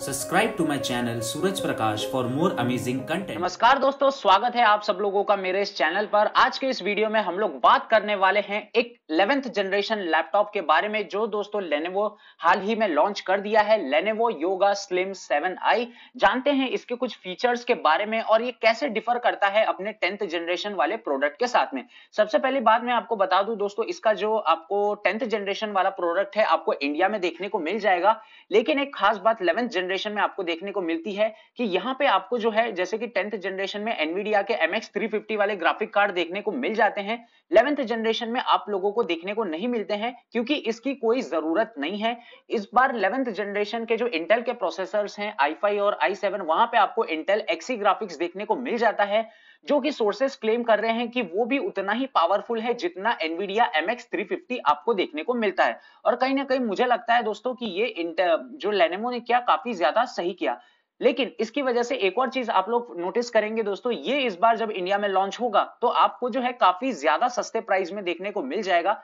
subscribe to my channel Suraj Prakash for more amazing content नमस्कार दोस्तों स्वागत है आप सब लोगों का मेरे इस चैनल पर आज के इस वीडियो में हम लोग बात करने वाले हैं एक इलेवेंथ जनरेशन लैपटॉप के बारे में जो दोस्तों लेनेवो हाल ही में लॉन्च कर दिया है Lenovo Yoga Slim seven I जानते हैं इसके कुछ फीचर्स के बारे में और ये कैसे डिफर करता है अपने टेंथ जनरेशन वाले प्रोडक्ट के साथ में सबसे पहले बात मैं आपको बता दू दोस्तों इसका जो आपको टेंथ जनरेशन वाला प्रोडक्ट है आपको इंडिया में देखने को मिल जाएगा लेकिन एक खास बात इलेवेंथ जनरेशन में आपको देखने को मिलती है कि यहाँ पे आपको जो है जैसे कि टेंथ जनरेशन में एनवीडिया के एम एक्स वाले ग्राफिक कार्ड देखने को मिल जाते हैं इलेवेंथ जनरेशन में आप लोगों को देखने को नहीं मिलते हैं क्योंकि इसकी कोई जरूरत नहीं है इस बार इलेवेंथ जनरेशन के जो इंटेल के प्रोसेसर्स हैं आई और आई वहां पे आपको इंटेल एक्सी ग्राफिक्स देखने को मिल जाता है जो कि सोर्सेस क्लेम कर रहे हैं कि वो भी उतना ही पावरफुल है जितना एनवीडिया एम एक्स आपको देखने को मिलता है और कहीं ना कहीं मुझे लगता है दोस्तों कि ये जो लेनेमो ने किया काफी ज्यादा सही किया लेकिन इसकी वजह से एक और चीज आप लोग नोटिस करेंगे दोस्तों ये इस बार जब इंडिया में लॉन्च होगा तो आपको जो है काफी ज्यादा सस्ते प्राइस में देखने को मिल जाएगा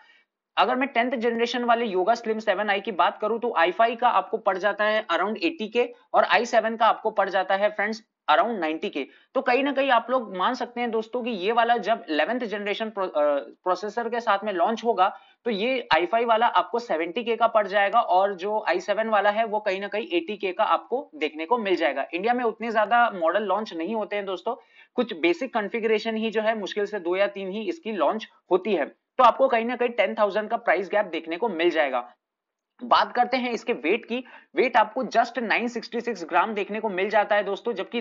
अगर मैं टेंथ जनरेशन वाले योगा स्लिम सेवन आई की बात करूं तो आई फाइव का आपको पड़ जाता है अराउंड एटी के और आई सेवन का आपको पड़ जाता है फ्रेंड्स अराउंड नाइनटी के तो कहीं ना कहीं आप लोग मान सकते हैं दोस्तों कि ये वाला जब इलेवेंथ जनरेशन प्रोसेसर के साथ में लॉन्च होगा तो ये आई फाइव वाला आपको सेवेंटी के का पड़ जाएगा और जो आई सेवन वाला है वो कहीं ना कहीं एटी के का आपको देखने को मिल जाएगा इंडिया में उतने ज्यादा मॉडल लॉन्च नहीं होते हैं दोस्तों कुछ बेसिक कॉन्फ़िगरेशन ही जो है मुश्किल से दो या तीन ही इसकी लॉन्च होती है तो आपको कहीं ना कहीं टेन थाउजेंड का प्राइस गैप देखने को मिल जाएगा बात करते हैं इसके वेट की वेट आपको जस्ट 966 ग्राम देखने को मिल जाता है दोस्तों जबकि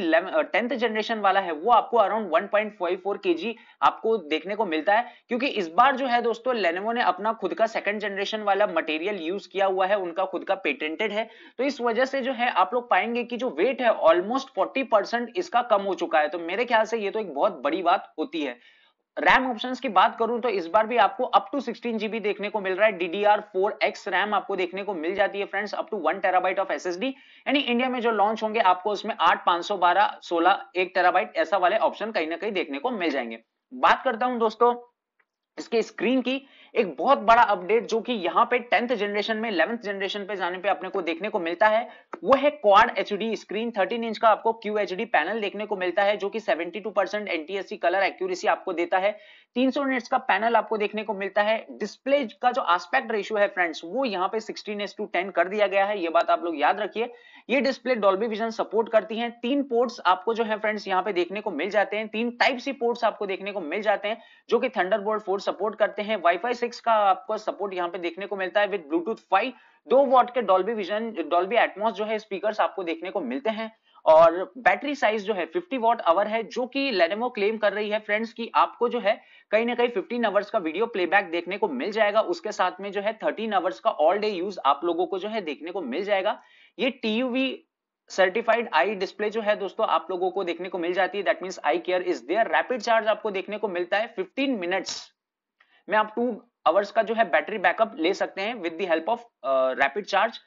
टेंथ जनरेशन वाला है वो आपको अराउंड 1.54 केजी आपको देखने को मिलता है क्योंकि इस बार जो है दोस्तों लेनेवो ने अपना खुद का सेकंड जनरेशन वाला मटेरियल यूज किया हुआ है उनका खुद का पेटेंटेड है तो इस वजह से जो है आप लोग पाएंगे कि जो वेट है ऑलमोस्ट फोर्टी इसका कम हो चुका है तो मेरे ख्याल से ये तो एक बहुत बड़ी बात होती है रैम ऑप्शंस की बात करूं तो इस बार भी आपको अप टू सिक्सटीन जीबी देखने को मिल रहा है डीडीआर फोर एक्स रैम आपको देखने को मिल जाती है friends up to one terabyte of SSD यानी इंडिया में जो लॉन्च होंगे आपको उसमें आठ पांच सौ बारह सोलह एक टेराबाइट ऐसा वाले ऑप्शन कहीं ना कहीं देखने को मिल जाएंगे बात करता हूं दोस्तों इसके स्क्रीन की एक बहुत बड़ा अपडेट जो कि यहाँ पे टेंथ जनरेशन में इलेवंथ जनरेशन पे जाने पे अपने को देखने को मिलता है वो है क्वाड एच स्क्रीन 13 इंच का आपको क्यू एच पैनल देखने को मिलता है जो कि 72 two percent NTSC colour accuracy आपको देता है 300 सौ का पैनल आपको देखने को मिलता है डिस्प्ले का जो आस्पेक्ट रेशियो है फ्रेंड्स वो यहाँ पे सिक्सटीन एस टू टेन कर दिया गया है ये बात आप लोग याद रखिए ये डिस्प्ले डॉल्बी विजन सपोर्ट करती हैं तीन पोर्ट्स आपको जो है फ्रेंड्स यहाँ पे देखने को मिल जाते हैं तीन टाइप सी पोर्ट्स आपको देखने को मिल जाते हैं जो कि थंडरबोल्ट फोर सपोर्ट करते हैं वाईफाई सिक्स का आपको सपोर्ट यहाँ पे देखने को मिलता है विद ब्लूटूथ फाइव दो वॉट के डॉल्बी विजन डॉल्बी एटमोस जो है स्पीकर आपको देखने को मिलते हैं और बैटरी साइज जो है 50 वॉट आवर है जो कि लेनेमो क्लेम कर रही है फ्रेंड्स की आपको जो है कहीं ना कहीं 15 आवर्स का वीडियो प्लेबैक देखने को मिल जाएगा उसके साथ में जो है 13 आवर्स का ऑल डे यूज आप लोगों को जो है देखने को मिल जाएगा ये टीयूवी सर्टिफाइड आई डिस्प्ले जो है दोस्तों आप लोगों को देखने को मिल जाती है that means eye care is there rapid charge आपको देखने को मिलता है 15 मिनट्स में आप टू आवर्स का जो है बैटरी बैकअप ले सकते हैं with the help of rapid charge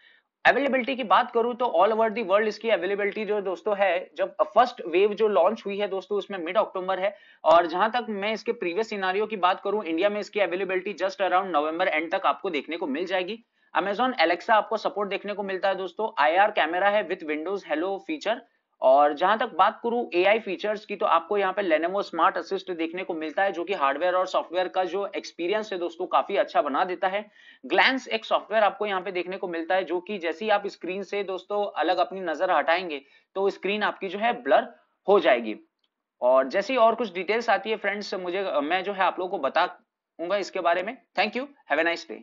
availability की बात करूं तो ऑल ओवर दी वर्ल्ड इसकी अवेलेबिलिटी जो दोस्तों है जब फर्स्ट वेव जो लॉन्च हुई है दोस्तों उसमें मिड अक्टूबर है और जहां तक मैं इसके प्रीवियस सिनारियों की बात करूं इंडिया में इसकी availability just around November end तक आपको देखने को मिल जाएगी अमेजोन एलेक्सा आपको सपोर्ट देखने को मिलता है दोस्तों आर कैमरा है विथ विंडोज हेलो फीचर और जहां तक बात करूं आई फीचर्स की तो आपको यहाँ पे लेनेवो स्मार्ट असिस्ट देखने को मिलता है जो कि हार्डवेयर और सॉफ्टवेयर का जो एक्सपीरियंस है दोस्तों काफी अच्छा बना देता है ग्लैंस एक सॉफ्टवेयर आपको यहाँ पे देखने को मिलता है जो कि जैसे ही आप स्क्रीन से दोस्तों अलग अपनी नजर हटाएंगे तो स्क्रीन आपकी जो है ब्लर हो जाएगी और जैसी और कुछ डिटेल्स आती है फ्रेंड्स मुझे मैं जो है आप लोगों को बताऊंगा इसके बारे में thank you have a nice day